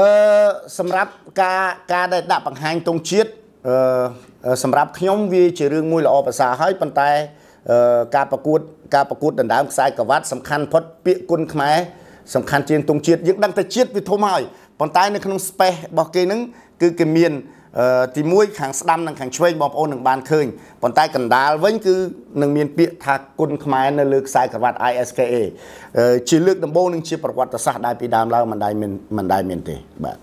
អឺសម្រាប់ការការដែលដាក់បង្ហាញទងជាតិអឺសម្រាប់ខ្ញុំវាជារឿងមួយល្អប្រសើរហើយប៉ុន្តែការប្រកួតការប្រកួតដណ្ដើមខ្សែក្រវ៉ាត់សំខាន់ផុតពាក្យគុណខ្មែរសំខាន់ជាងទងជាតិយើងដឹងតែជាតិវាធំហើយប៉ុន្តែនៅក្នុង space របស់គេហ្នឹងគឺគេមានទី1ខាងស្ដាំនិងខាងឆ្វេងបងប្អូននឹងបានឃើញប៉ុន្តែកណ្ដាលវិញគឺនឹងមានពាក្យថាគុណខ្មែរនៅលើខ្សែក្រវ៉ាត់ ISKA ជាលើកដំបូងនិងជាប្រវត្តិសាស្ត្រដែលពីដើមឡើងមិនដែលមានមិនដែលមានទេបាទ